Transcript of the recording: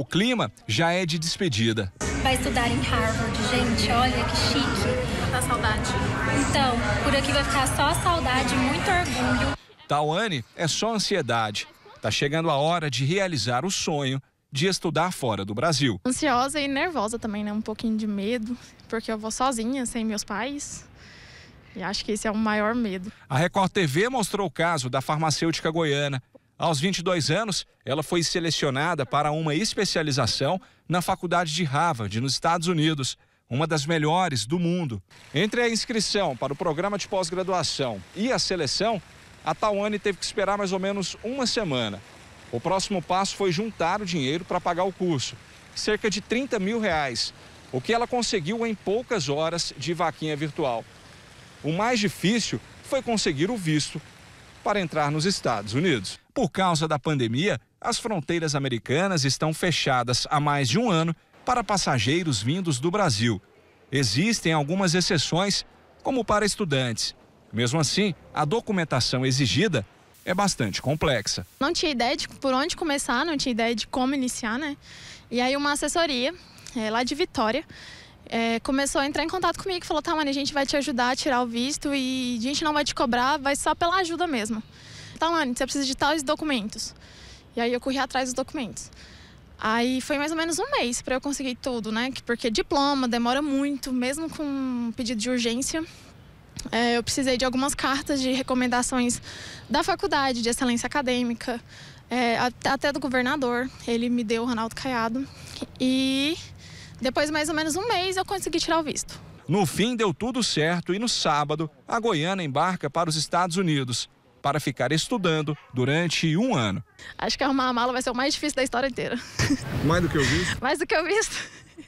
O clima já é de despedida. Vai estudar em Harvard, gente, olha que chique. Tá saudade. Então, por aqui vai ficar só saudade, muito orgulho. Tawane é só ansiedade. Tá chegando a hora de realizar o sonho de estudar fora do Brasil. Ansiosa e nervosa também, né? Um pouquinho de medo, porque eu vou sozinha, sem meus pais. E acho que esse é o maior medo. A Record TV mostrou o caso da farmacêutica goiana, aos 22 anos, ela foi selecionada para uma especialização na Faculdade de Harvard, nos Estados Unidos, uma das melhores do mundo. Entre a inscrição para o programa de pós-graduação e a seleção, a Tawane teve que esperar mais ou menos uma semana. O próximo passo foi juntar o dinheiro para pagar o curso, cerca de 30 mil reais, o que ela conseguiu em poucas horas de vaquinha virtual. O mais difícil foi conseguir o visto para entrar nos Estados Unidos. Por causa da pandemia, as fronteiras americanas estão fechadas há mais de um ano para passageiros vindos do Brasil. Existem algumas exceções, como para estudantes. Mesmo assim, a documentação exigida é bastante complexa. Não tinha ideia de por onde começar, não tinha ideia de como iniciar, né? E aí uma assessoria é, lá de Vitória é, começou a entrar em contato comigo e falou, tá, mano, a gente vai te ajudar a tirar o visto e a gente não vai te cobrar, vai só pela ajuda mesmo. Talane, tá você precisa de tais documentos. E aí eu corri atrás dos documentos. Aí foi mais ou menos um mês para eu conseguir tudo, né? Porque diploma demora muito, mesmo com pedido de urgência. É, eu precisei de algumas cartas de recomendações da faculdade de excelência acadêmica, é, até do governador. Ele me deu o Ronaldo Caiado. E depois, mais ou menos um mês, eu consegui tirar o visto. No fim, deu tudo certo e no sábado, a Goiânia embarca para os Estados Unidos para ficar estudando durante um ano. Acho que arrumar a mala vai ser o mais difícil da história inteira. Mais do que eu visto? mais do que eu visto.